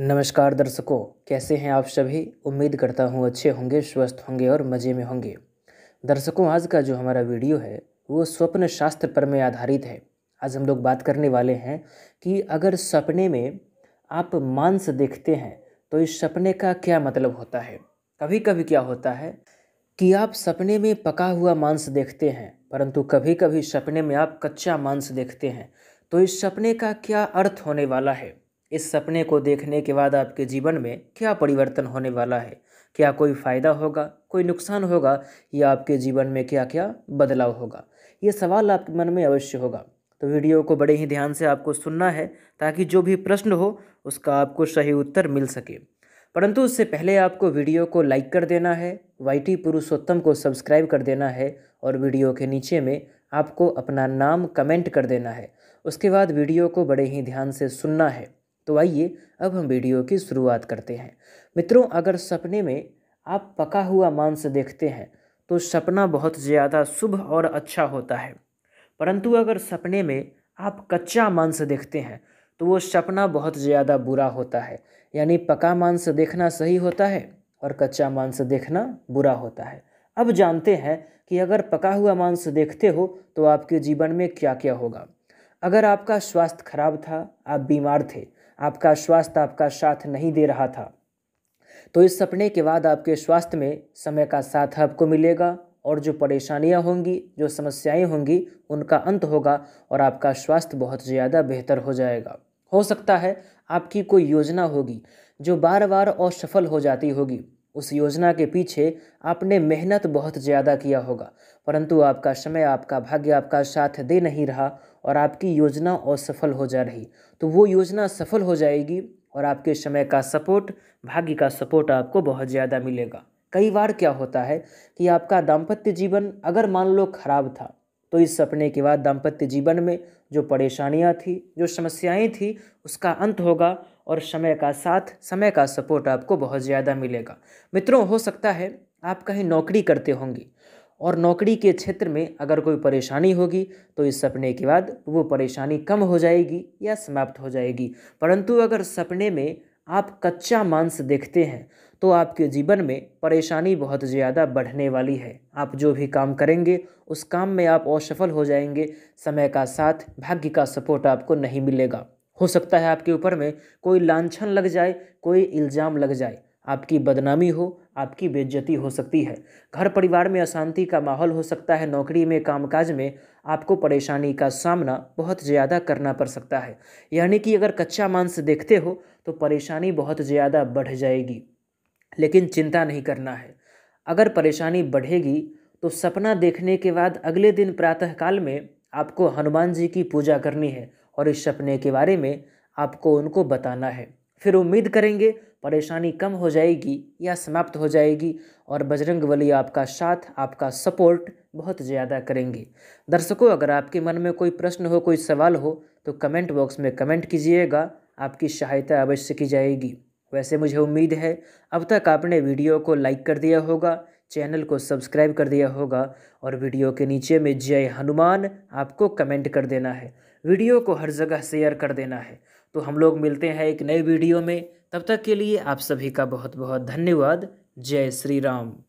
नमस्कार दर्शकों कैसे हैं आप सभी उम्मीद करता हूँ अच्छे होंगे स्वस्थ होंगे और मज़े में होंगे दर्शकों आज का जो हमारा वीडियो है वो स्वप्न शास्त्र पर में आधारित है आज हम लोग बात करने वाले हैं कि अगर सपने में आप मांस देखते हैं तो इस सपने का क्या मतलब होता है कभी कभी क्या होता है कि आप सपने में पका हुआ मांस देखते हैं परंतु कभी कभी सपने में आप कच्चा मांस देखते हैं तो इस सपने का क्या अर्थ होने वाला है इस सपने को देखने के बाद आपके जीवन में क्या परिवर्तन होने वाला है क्या कोई फ़ायदा होगा कोई नुकसान होगा या आपके जीवन में क्या क्या बदलाव होगा ये सवाल आपके मन में अवश्य होगा तो वीडियो को बड़े ही ध्यान से आपको सुनना है ताकि जो भी प्रश्न हो उसका आपको सही उत्तर मिल सके परंतु उससे पहले आपको वीडियो को लाइक कर देना है वाई पुरुषोत्तम को सब्सक्राइब कर देना है और वीडियो के नीचे में आपको अपना नाम कमेंट कर देना है उसके बाद वीडियो को बड़े ही ध्यान से सुनना है तो आइए अब हम वीडियो की शुरुआत करते हैं मित्रों अगर सपने में आप पका हुआ मांस देखते हैं तो सपना बहुत ज़्यादा शुभ और अच्छा होता है परंतु अगर सपने में आप कच्चा मांस देखते हैं तो वो सपना बहुत ज़्यादा बुरा होता है यानी पका मांस देखना सही होता है और कच्चा मांस देखना बुरा होता है अब जानते हैं कि अगर पका हुआ मांस देखते हो तो आपके जीवन में क्या क्या होगा अगर आपका स्वास्थ्य खराब था आप बीमार थे आपका स्वास्थ्य आपका साथ नहीं दे रहा था तो इस सपने के बाद आपके स्वास्थ्य में समय का साथ आपको मिलेगा और जो परेशानियां होंगी जो समस्याएं होंगी उनका अंत होगा और आपका स्वास्थ्य बहुत ज़्यादा बेहतर हो जाएगा हो सकता है आपकी कोई योजना होगी जो बार बार असफल हो जाती होगी उस योजना के पीछे आपने मेहनत बहुत ज़्यादा किया होगा परंतु आपका समय आपका भाग्य आपका साथ दे नहीं रहा और आपकी योजना असफल हो जा रही तो वो योजना सफल हो जाएगी और आपके समय का सपोर्ट भाग्य का सपोर्ट आपको बहुत ज़्यादा मिलेगा कई बार क्या होता है कि आपका दाम्पत्य जीवन अगर मान लो खराब था तो इस सपने के बाद दाम्पत्य जीवन में जो परेशानियाँ थी जो समस्याएं थी उसका अंत होगा और समय का साथ समय का सपोर्ट आपको बहुत ज़्यादा मिलेगा मित्रों हो सकता है आप कहीं नौकरी करते होंगे और नौकरी के क्षेत्र में अगर कोई परेशानी होगी तो इस सपने के बाद वो परेशानी कम हो जाएगी या समाप्त हो जाएगी परंतु अगर सपने में आप कच्चा मांस देखते हैं तो आपके जीवन में परेशानी बहुत ज़्यादा बढ़ने वाली है आप जो भी काम करेंगे उस काम में आप असफल हो जाएंगे समय का साथ भाग्य का सपोर्ट आपको नहीं मिलेगा हो सकता है आपके ऊपर में कोई लांछन लग जाए कोई इल्ज़ाम लग जाए आपकी बदनामी हो आपकी बेज्जती हो सकती है घर परिवार में अशांति का माहौल हो सकता है नौकरी में कामकाज में आपको परेशानी का सामना बहुत ज़्यादा करना पड़ सकता है यानी कि अगर कच्चा मांस देखते हो तो परेशानी बहुत ज़्यादा बढ़ जाएगी लेकिन चिंता नहीं करना है अगर परेशानी बढ़ेगी तो सपना देखने के बाद अगले दिन प्रातःकाल में आपको हनुमान जी की पूजा करनी है और इस सपने के बारे में आपको उनको बताना है फिर उम्मीद करेंगे परेशानी कम हो जाएगी या समाप्त हो जाएगी और बजरंग बली आपका साथ आपका सपोर्ट बहुत ज़्यादा करेंगे दर्शकों अगर आपके मन में कोई प्रश्न हो कोई सवाल हो तो कमेंट बॉक्स में कमेंट कीजिएगा आपकी सहायता अवश्य की जाएगी वैसे मुझे उम्मीद है अब तक आपने वीडियो को लाइक कर दिया होगा चैनल को सब्सक्राइब कर दिया होगा और वीडियो के नीचे में जय हनुमान आपको कमेंट कर देना है वीडियो को हर जगह शेयर कर देना है तो हम लोग मिलते हैं एक नए वीडियो में तब तक के लिए आप सभी का बहुत बहुत धन्यवाद जय श्री राम